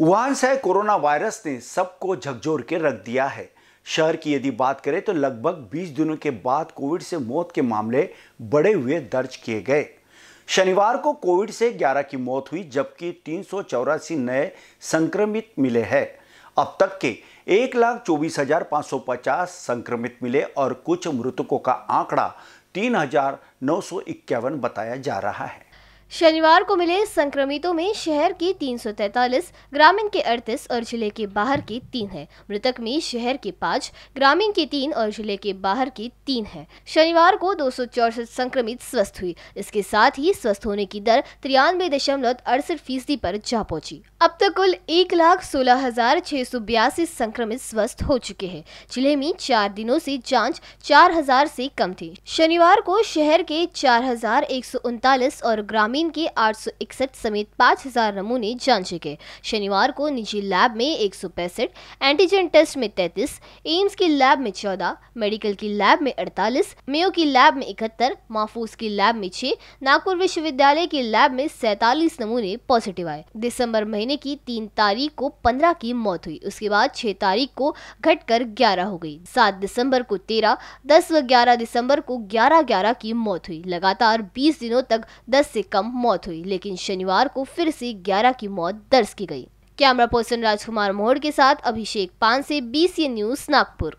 Wuhan से corona virus ने सबको झकझोर के रख दिया है शहर की यदि बात करें तो लगभग 20 दिनों के बाद कोविड से मौत के मामले बढ़े हुए दर्ज किए गए शनिवार को कोविड से 11 की मौत हुई जबकि तीन नए संक्रमित मिले हैं अब तक के एक लाख चौबीस हजार पाँच सौ पचास संक्रमित मिले और कुछ मृतकों का आंकड़ा तीन हजार नौ सौ इक्यावन बताया जा रहा है शनिवार को मिले संक्रमितों में शहर के 343, ग्रामीण के 38 और जिले के बाहर के तीन हैं। मृतक में शहर के पाँच ग्रामीण के तीन और जिले के बाहर के तीन हैं। शनिवार को दो संक्रमित स्वस्थ हुई इसके साथ ही स्वस्थ होने की दर तिरानवे दशमलव अड़सठ फीसदी पर जा पहुंची। अब तक कुल एक लाख सोलह हजार छह सौ बयासी संक्रमित स्वस्थ हो चुके हैं जिले में चार दिनों से जांच चार हजार से कम थी शनिवार को शहर के चार हजार एक सौ उनतालीस और ग्रामीण जमीन के आठ समेत पाँच हजार नमूने जांचे गए शनिवार को निजी लैब में एक एंटीजन टेस्ट में 33, एम्स की लैब में 14, मेडिकल की लैब में 48, मेयो की लैब में 71, माफूस की लैब में 6, नागपुर विश्वविद्यालय की लैब में सैतालीस नमूने पॉजिटिव आए दिसंबर महीने की तीन तारीख को पंद्रह की मौत हुई उसके बाद छह तारीख को घटकर ग्यारह हो गई सात दिसंबर को तेरह दस व ग्यारह दिसंबर को ग्यारह ग्यारह की मौत हुई लगातार बीस दिनों तक दस से कम मौत हुई लेकिन शनिवार को फिर से ग्यारह की मौत दर्ज की गई कैमरा पर्सन राजकुमार मोहड़ के साथ अभिषेक पान से बी न्यूज नागपुर